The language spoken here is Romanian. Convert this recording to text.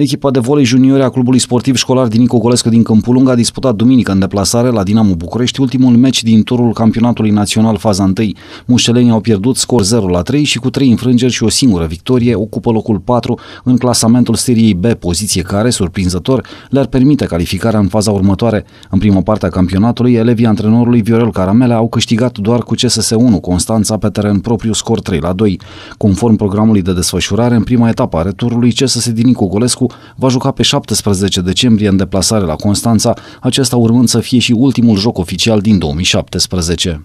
Echipa de volei juniori a clubului sportiv școlar din Nicogolescu din Câmpulung a disputat duminică în deplasare la Dinamo București ultimul meci din turul campionatului național faza 1. Mușelenii au pierdut scor 0 la 3 și cu 3 înfrângeri și o singură victorie ocupă locul 4 în clasamentul seriei B, poziție care, surprinzător, le-ar permite calificarea în faza următoare. În prima parte a campionatului, elevii antrenorului Viorel Caramele au câștigat doar cu CSS1 Constanța pe teren propriu scor 3 la 2. Conform programului de desfășurare, în prima etapă a returului, CSS din Nicogolescu va juca pe 17 decembrie în deplasare la Constanța, acesta urmând să fie și ultimul joc oficial din 2017.